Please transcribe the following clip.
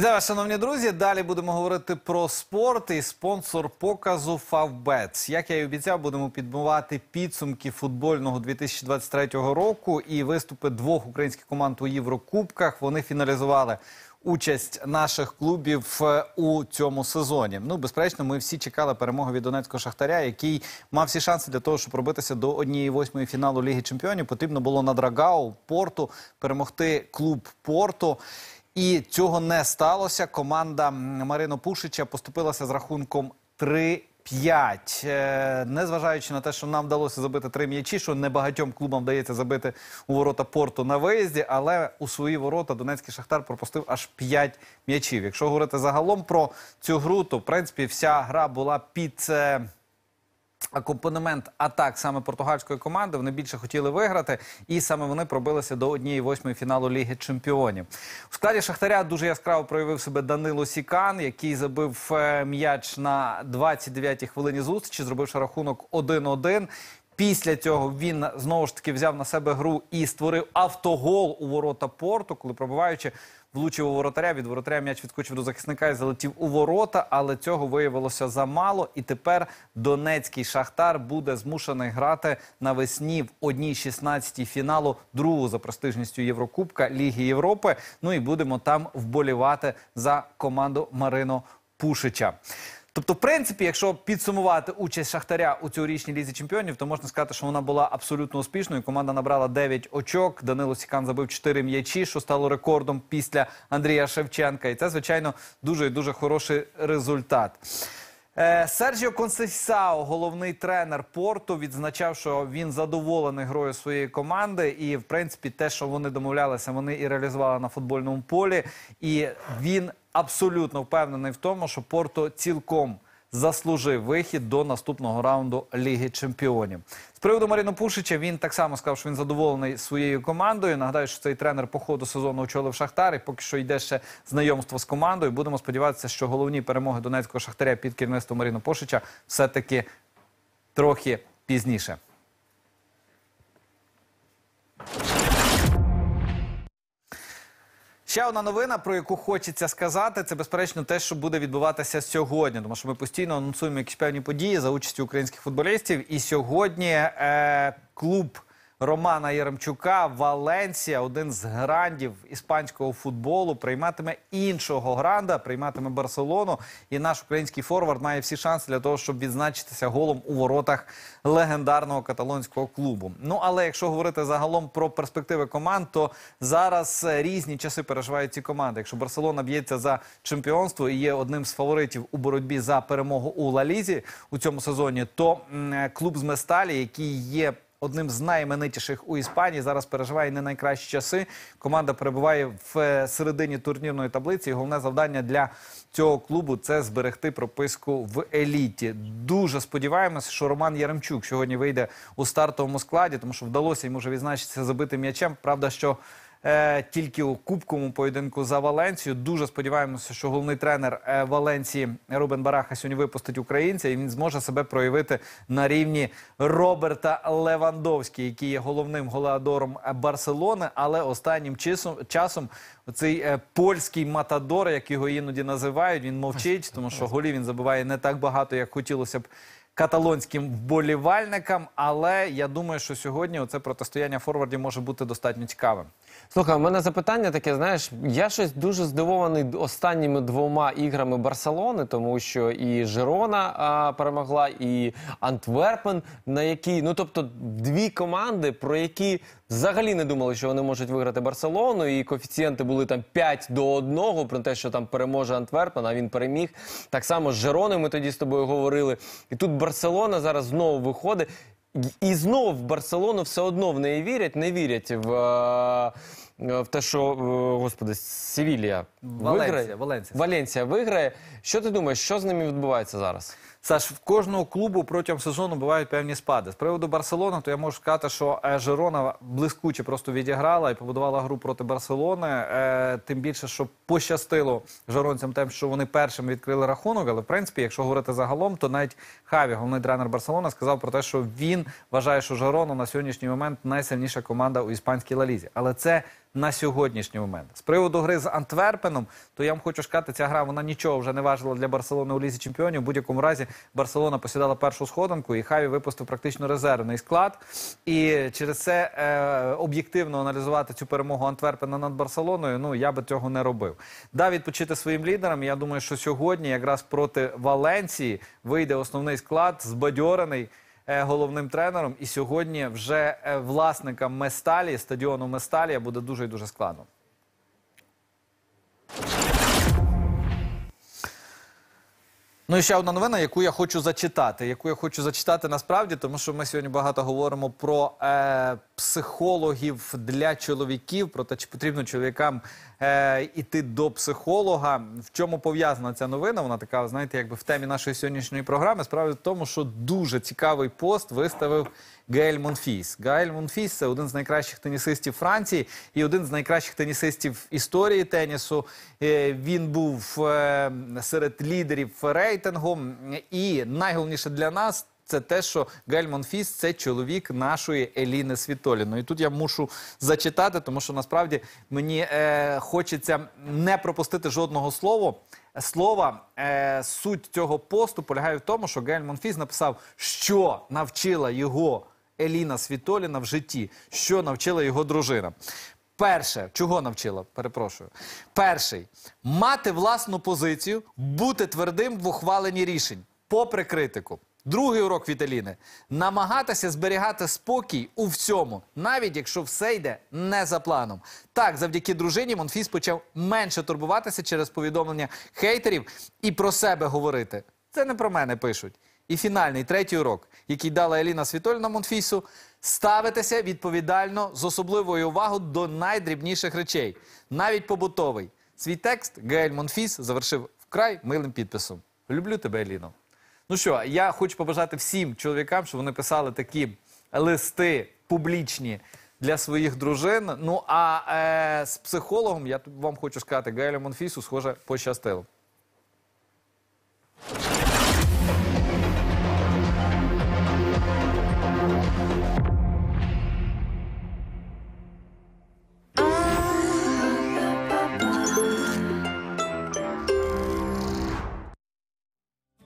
Вітаю, вас, шановні друзі. Далі будемо говорити про спорт і спонсор показу Фавбет. Як я і обіцяв, будемо підбивати підсумки футбольного 2023 року і виступи двох українських команд у Єврокубках. Вони фіналізували участь наших клубів е, у цьому сезоні. Ну, безперечно, ми всі чекали перемоги від Донецького шахтаря, який мав всі шанси для того, щоб пробитися до однієї восьмої фіналу Ліги Чемпіонів. Потрібно було на Драгау, порту перемогти клуб порту. І цього не сталося. Команда Марино Пушича поступилася з рахунком 3 П'ять, е, незважаючи на те, що нам вдалося забити три м'ячі, що небагатьом клубам вдається забити у ворота порту на виїзді, але у свої ворота Донецький Шахтар пропустив аж п'ять м'ячів. Якщо говорити загалом про цю гру, то в принципі вся гра була під е, акомпанемент атак саме португальської команди. Вони більше хотіли виграти, і саме вони пробилися до однієї восьмої фіналу Ліги Чемпіонів. В складі Шахтаря дуже яскраво проявив себе Данило Сікан, який забив е, м'яч на 29-й хвилині зустрічі, зробивши рахунок 1-1. Після цього він знову ж таки взяв на себе гру і створив автогол у ворота порту, коли пробиваючи влучив у воротаря. Від воротаря м'яч відскочив до захисника і залетів у ворота, але цього виявилося замало. І тепер Донецький шахтар буде змушений грати навесні в одній 16 фіналу другу за престижністю Єврокубка Ліги Європи. Ну і будемо там вболівати за команду Марино Пушича. Тобто, в принципі, якщо підсумувати участь Шахтаря у цьогорічній лізі чемпіонів, то можна сказати, що вона була абсолютно успішною. Команда набрала 9 очок. Данило Сікан забив 4 м'ячі, що стало рекордом після Андрія Шевченка. І це, звичайно, дуже і дуже хороший результат. Е, Серджіо Консесао, головний тренер Порту, відзначав, що він задоволений грою своєї команди, і в принципі, те, що вони домовлялися, вони і реалізували на футбольному полі. І він абсолютно впевнений в тому, що Порто цілком заслужив вихід до наступного раунду Ліги Чемпіонів. З приводу Маріно Пушича він так само сказав, що він задоволений своєю командою. Нагадаю, що цей тренер по ходу сезону очолив Шахтар. і Поки що йде ще знайомство з командою. Будемо сподіватися, що головні перемоги донецького шахтаря під керівництвом Маріно Пушича все таки трохи пізніше. Ще одна новина, про яку хочеться сказати, це безперечно те, що буде відбуватися сьогодні. Тому що ми постійно анонсуємо якісь певні події за участю українських футболістів. І сьогодні е, клуб Романа Яремчука Валенсія, один з грандів іспанського футболу, прийматиме іншого гранда, прийматиме Барселону. І наш український форвард має всі шанси для того, щоб відзначитися голом у воротах легендарного каталонського клубу. Ну але якщо говорити загалом про перспективи команд, то зараз е, різні часи переживають ці команди. Якщо Барселона б'ється за чемпіонство і є одним з фаворитів у боротьбі за перемогу у Лалізі у цьому сезоні, то е, клуб з Месталі, який є одним з найменитіших у Іспанії. Зараз переживає не найкращі часи. Команда перебуває в е, середині турнірної таблиці. Головне завдання для цього клубу це зберегти прописку в еліті. Дуже сподіваємось, що Роман Яремчук сьогодні вийде у стартовому складі, тому що вдалося йому вже відзначитися забитим м'ячем. Правда, що Е, тільки у кубковому поєдинку за Валенцію. Дуже сподіваємося, що головний тренер е, Валенції Рубен Бараха сьогодні випустить українця, і він зможе себе проявити на рівні Роберта Левандовського, який є головним голеадором Барселони. Але останнім часом цей е, польський матадор, як його іноді називають, він мовчить, тому що голів він забиває не так багато, як хотілося б каталонським вболівальникам. Але я думаю, що сьогодні оце протистояння форвардів може бути достатньо цікавим. Слухай, у мене запитання таке. Знаєш, я щось дуже здивований останніми двома іграми Барселони, тому що і Жерона а, перемогла, і Антверпен, на якій, ну тобто, дві команди, про які взагалі не думали, що вони можуть виграти Барселону. І коефіцієнти були там 5 до 1, про те, що там переможе Антверпен, а він переміг. Так само з Жерони ми тоді з тобою говорили. І тут Барселона зараз знову виходить. І знову в Барселону все одно в неї вірять, не вірять в е, в те, що е, господи, Севілія виграє. Валенція. Валенція виграє. Що ти думаєш, що з ними відбувається зараз? Саш, в кожного клубу протягом сезону бувають певні спади. З приводу Барселони, то я можу сказати, що е, Жерона блискуче просто відіграла і побудувала гру проти Барселони. Е, тим більше, що пощастило Жеронцям тим, що вони першим відкрили рахунок. Але в принципі, якщо говорити загалом, то навіть Хаві, головний тренер Барселони, сказав про те, що він вважає, що Жерона на сьогоднішній момент найсильніша команда у іспанській лалізі, але це. На сьогоднішній момент з приводу гри з Антверпеном, то я вам хочу сказати, ця гра вона нічого вже не важила для Барселони у лізі чемпіонів. В будь-якому разі Барселона посідала першу сходинку, і Хаві випустив практично резервний склад. І через це е, об'єктивно аналізувати цю перемогу Антверпена над Барселоною. Ну я би цього не робив. Да, відпочити своїм лідерам. Я думаю, що сьогодні, якраз проти Валенції, вийде основний склад збадьорений. Е, головним тренером, і сьогодні вже е, власникам Месталі стадіону Месталія буде дуже і дуже складно. Ну і ще одна новина, яку я хочу зачитати, яку я хочу зачитати насправді, тому що ми сьогодні багато говоримо про е, психологів для чоловіків, про те, чи потрібно чоловікам е, іти до психолога. В чому пов'язана ця новина? Вона така, знаєте, якби в темі нашої сьогоднішньої програми. Справді в тому, що дуже цікавий пост виставив Гаель Монфіс. Гаель Монфіс це один з найкращих тенісистів Франції і один з найкращих тенісистів історії тенісу. Е, він був е, серед лідерів рейтингу. І найголовніше для нас це те, що Гельмон Фіс це чоловік нашої Еліни Світоліно. Ну, і Тут я мушу зачитати, тому що насправді мені е, хочеться не пропустити жодного слова. Слова е, суть цього посту полягає в тому, що Гельман Фіс написав, що навчила його Еліна Світоліна в житті, що навчила його дружина. Перше, чого навчила, перепрошую. Перший мати власну позицію, бути твердим в ухваленні рішень, попри критику. Другий урок Віталіни намагатися зберігати спокій у всьому, навіть якщо все йде не за планом. Так, завдяки дружині Монфіс почав менше турбуватися через повідомлення хейтерів і про себе говорити. Це не про мене пишуть. І фінальний третій урок, який дала Еліна Світольна Монфісу, ставитися відповідально з особливою увагою до найдрібніших речей, навіть побутовий. Свій текст Гаель Монфіс завершив вкрай милим підписом. Люблю тебе, Еліно. Ну що, я хочу побажати всім чоловікам, щоб вони писали такі листи публічні для своїх дружин. Ну а е, з психологом я вам хочу сказати, Гаелю Монфісу, схоже, пощастило.